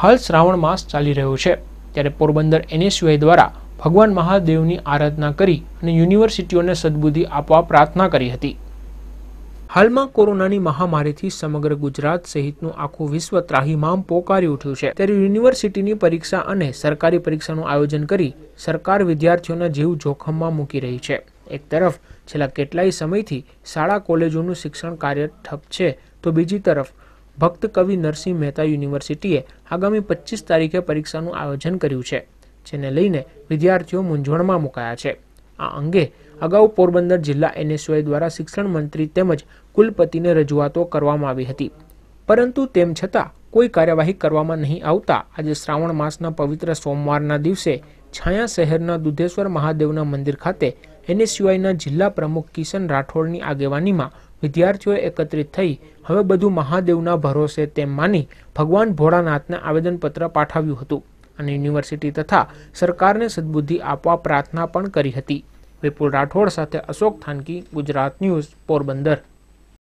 હાલ શ્રાવણ માસ ચાલી રહ્યો છે ત્યારે પોરબંદર એનએસયુઆઈ દ્વારા ભગવાન મહાદેવની આરાધના કરી અને યુનિવર્સિટીઓને સદબુદ્ધિ આપવા પ્રાર્થના કરી હતી હાલમાં કોરોનાની મહામારીથી સમગ્ર ગુજરાત સહિતનું આખું વિશ્વ ત્રાહીમામ પોકારી ઉઠ્યું છે ત્યારે યુનિવર્સિટીની પરીક્ષા અને સરકારી પરીક્ષાનું આયોજન કરી સરકાર વિદ્યાર્થીઓના જીવ જોખમમાં મૂકી રહી છે એક તરફ છેલ્લા કેટલાય સમયથી શાળા કોલેજોનું શિક્ષણ કાર્ય ઠપ છે તો બીજી તરફ ભક્ત કવિ નરસિંહ મહેતા યુનિવર્સિટીએ આગામી પચીસ તારીખે પરીક્ષાનું આયોજન કર્યું છે જેને લઈને વિદ્યાર્થીઓ મૂંઝવણમાં મુકાયા છે આ અંગે અગાઉ પોરબંદર જિલ્લા એનએસયુઆઈ દ્વારા શિક્ષણ મંત્રી તેમજ કુલપતિને રજૂઆતો કરવામાં આવી હતી પરંતુ તેમ છતાં કોઈ કાર્યવાહી કરવામાં નહીં આવતા આજે શ્રાવણ માસના પવિત્ર સોમવારના દિવસે છાયા શહેરના દુધેશ્વર મહાદેવના મંદિર ખાતે એનએસયુઆઈના જિલ્લા પ્રમુખ કિશન રાઠોડની આગેવાનીમાં વિદ્યાર્થીઓએ એકત્રિત થઈ હવે બધું મહાદેવના ભરોસે તેમ માની ભગવાન ભોળાનાથને આવેદનપત્ર પાઠવ્યું હતું અને યુનિવર્સિટી તથા સરકારને સદબુદ્ધિ આપવા પ્રાર્થના પણ કરી હતી વિપુલ રાઠોડ સાથે અશોક થાનકી ગુજરાત ન્યૂઝ પોરબંદર